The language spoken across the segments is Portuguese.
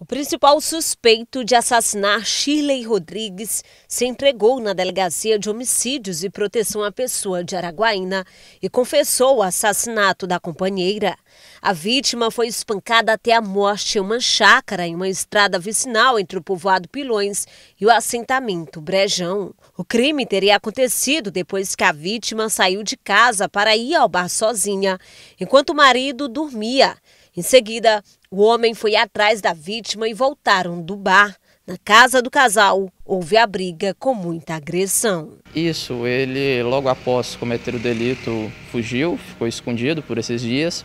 O principal suspeito de assassinar Shirley Rodrigues se entregou na Delegacia de Homicídios e Proteção à Pessoa de Araguaína e confessou o assassinato da companheira. A vítima foi espancada até a morte em uma chácara em uma estrada vicinal entre o povoado Pilões e o assentamento Brejão. O crime teria acontecido depois que a vítima saiu de casa para ir ao bar sozinha, enquanto o marido dormia. Em seguida, o homem foi atrás da vítima e voltaram do bar. Na casa do casal, houve a briga com muita agressão. Isso, ele logo após cometer o delito fugiu, ficou escondido por esses dias.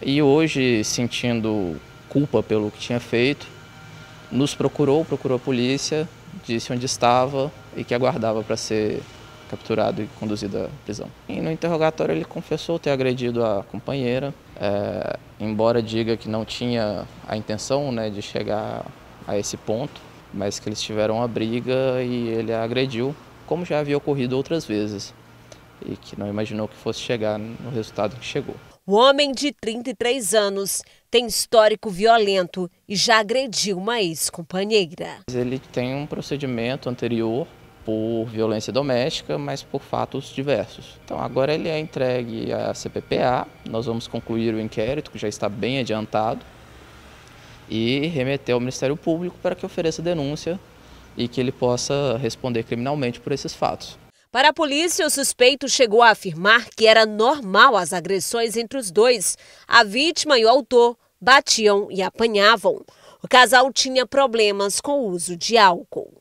E hoje, sentindo culpa pelo que tinha feito, nos procurou, procurou a polícia, disse onde estava e que aguardava para ser capturado e conduzido à prisão. E no interrogatório ele confessou ter agredido a companheira, é, embora diga que não tinha a intenção né, de chegar a esse ponto, mas que eles tiveram uma briga e ele a agrediu, como já havia ocorrido outras vezes, e que não imaginou que fosse chegar no resultado que chegou. O homem de 33 anos tem histórico violento e já agrediu uma ex-companheira. Ele tem um procedimento anterior por violência doméstica, mas por fatos diversos. Então agora ele é entregue à CPPA, nós vamos concluir o inquérito, que já está bem adiantado, e remeter ao Ministério Público para que ofereça denúncia e que ele possa responder criminalmente por esses fatos. Para a polícia, o suspeito chegou a afirmar que era normal as agressões entre os dois. A vítima e o autor batiam e apanhavam. O casal tinha problemas com o uso de álcool.